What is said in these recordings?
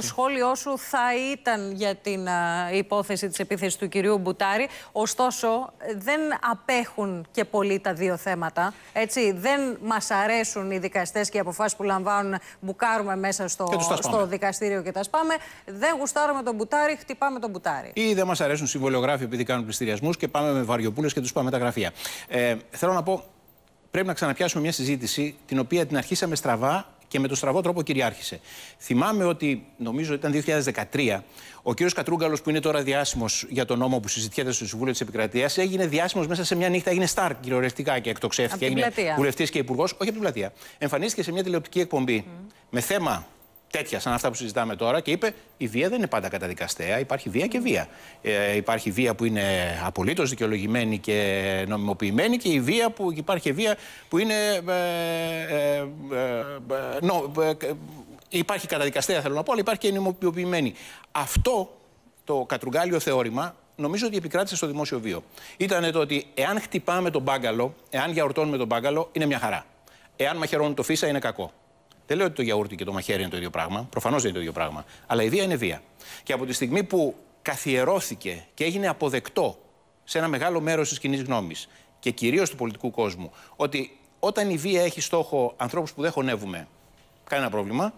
Το σχόλιο σου θα ήταν για την υπόθεση της επίθεσης του κυρίου Μπουτάρη. Ωστόσο, δεν απέχουν και πολύ τα δύο θέματα. Έτσι. Δεν μας αρέσουν οι δικαστές και οι αποφάσεις που λαμβάνουν. Μπουκάρουμε μέσα στο, στο δικαστήριο και τα σπάμε. Δεν γουστάρουμε τον Μπουτάρη, χτυπάμε τον Μπουτάρη. Ή δεν μας αρέσουν συμβολιογράφοι επειδή κάνουν πληστηριασμούς και πάμε με βαριοπούλες και τους πάμε τα γραφεία. Ε, θέλω να πω, πρέπει να ξαναπιάσουμε μια συζήτηση την οποία την αρχίσαμε στραβά και με το στραβό τρόπο κυριάρχησε. Θυμάμαι ότι, νομίζω ήταν 2013, ο κύριος Κατρούγκαλος, που είναι τώρα διάσημος για τον νόμο που συζητιέται στο Συμβούλιο της Επικρατείας, έγινε διάσημος μέσα σε μια νύχτα. Έγινε στάρ κυριολεκτικά και εκτοξεύτηκε. Έγινε βουλευτής και υπουργός. Όχι από την πλατεία. Εμφανίστηκε σε μια τηλεοπτική εκπομπή με θέμα τέτοια σαν αυτά που συζητάμε τώρα και είπε η βία δεν είναι πάντα καταδικαστέα, υπάρχει βία και βία. Ε, υπάρχει βία που είναι απολύτως δικαιολογημένη και νομιμοποιημένη και η βία που υπάρχει βία που είναι... Ε, ε, ε, ε νο, ε, υπάρχει καταδικαστέα θέλω να πω, αλλά υπάρχει και νομιμοποιημένη. Αυτό το κατρουγκάλιο θεώρημα νομίζω ότι επικράτησε στο δημόσιο βίο. Ήταν το ότι εάν χτυπάμε τον μπάγκαλο, εάν γιαορτώνουμε τον μπάγκαλο, είναι μια χαρά. Εάν μαχαιρώνουν το φύσα, είναι κακό. Δεν λέω ότι το γιαούρτι και το μαχαίρι είναι το ίδιο πράγμα. Προφανώς δεν είναι το ίδιο πράγμα. Αλλά η βία είναι βία. Και από τη στιγμή που καθιερώθηκε και έγινε αποδεκτό σε ένα μεγάλο μέρος της κοινής γνώμης και κυρίως του πολιτικού κόσμου ότι όταν η βία έχει στόχο ανθρώπους που δεν χωνεύουμε, κανένα πρόβλημα.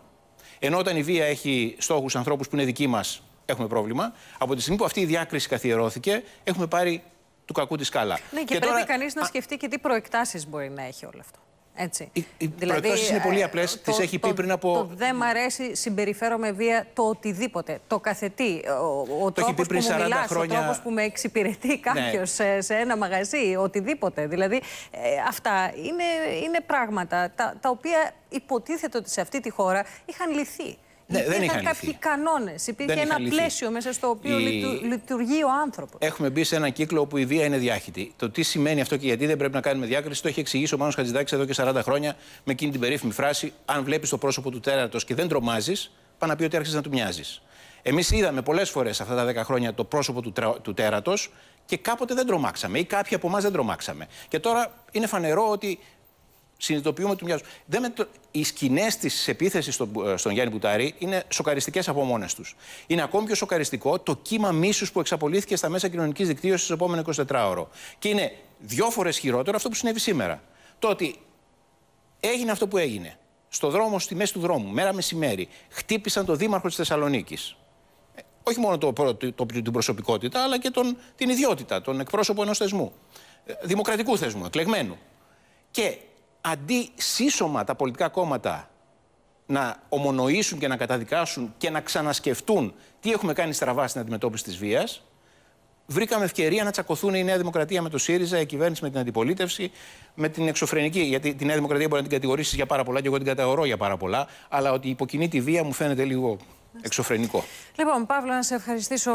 Ενώ όταν η βία έχει στόχους ανθρώπους που είναι δικοί μας, έχουμε πρόβλημα. Από τη στιγμή που αυτή η διάκριση καθιερώθηκε, έχουμε πάρει του κακού τη σκάλα. Ναι, και, και πρέπει τώρα... κανείς να σκεφτεί και τι προεκτάσεις μπορεί να έχει όλο αυτό. Έτσι. Οι, οι δηλαδή, είναι ε, πολύ απλές. Τις έχει πει το, πριν από. δεν μ' αρέσει, συμπεριφέρομαι βία, το οτιδήποτε. Το καθετή. Ο, ο που μου μιλάς, χρόνια... ο που με εξυπηρετεί ναι. κάποιος σε, ένα μαγαζί, οτιδήποτε. Δηλαδή, ε, αυτά είναι, είναι πράγματα τα, τα οποία υποτίθεται ότι σε αυτή τη χώρα είχαν λυθεί. Ναι, υπήρχαν δεν είχαν κάποιοι κανόνες. Υπήρχε ένα πλαίσιο μέσα στο οποίο η... λειτουργεί ο άνθρωπος. Έχουμε μπει σε ένα κύκλο όπου η βία είναι διάχυτη. Το τι σημαίνει αυτό και γιατί δεν πρέπει να κάνουμε διάκριση το έχει εξηγήσει ο Μάνος Χατζηδάκης εδώ και 40 χρόνια με εκείνη την περίφημη φράση: Αν βλέπεις το πρόσωπο του τέρατος και δεν τρομάζεις, πάνε να πει ότι άρχισες να του μοιάζεις. Εμείς είδαμε πολλές φορές αυτά τα 10 χρόνια το πρόσωπο του, τρα... του τέρατος και κάποτε δεν τρομάξαμε ή κάποιοι από εμάς δεν τρομάξαμε. Και τώρα είναι φανερό ότι συνειδητοποιούμε του μοιάζουν. Δεν με Οι σκηνές της επίθεσης ε, στον, Γιάννη Πουτάρη είναι σοκαριστικές από μόνες τους. Είναι ακόμη πιο σοκαριστικό το κύμα μίσους που εξαπολύθηκε στα μέσα κοινωνικής δικτύωσης στο επόμενο 24ωρο. Και είναι δυο φορές χειρότερο αυτό που συνέβη σήμερα. Το ότι έγινε αυτό που έγινε. Στο δρόμο, στη μέση του δρόμου, μέρα μεσημέρι, χτύπησαν τον Δήμαρχο της Θεσσαλονίκης ε, όχι μόνο το, το, το, την προσωπικότητα, αλλά και τον, την ιδιότητα, τον εκπρόσωπο ενός θεσμού. Ε, δημοκρατικού θεσμού, εκλεγμένου. Και αντί σύσσωμα τα πολιτικά κόμματα να ομονοήσουν και να καταδικάσουν και να ξανασκεφτούν τι έχουμε κάνει στραβά στην αντιμετώπιση της βίας, βρήκαμε ευκαιρία να τσακωθούν η Νέα Δημοκρατία με το ΣΥΡΙΖΑ, η κυβέρνηση με την αντιπολίτευση, με την εξωφρενική. Γιατί τη Νέα Δημοκρατία μπορεί να την κατηγορήσεις για πάρα πολλά και εγώ την καταγορώ για πάρα πολλά. Αλλά ότι υποκινεί τη βία μου φαίνεται λίγο εξωφρενικό. Λοιπόν, Παύλο, να σε ευχαριστήσω.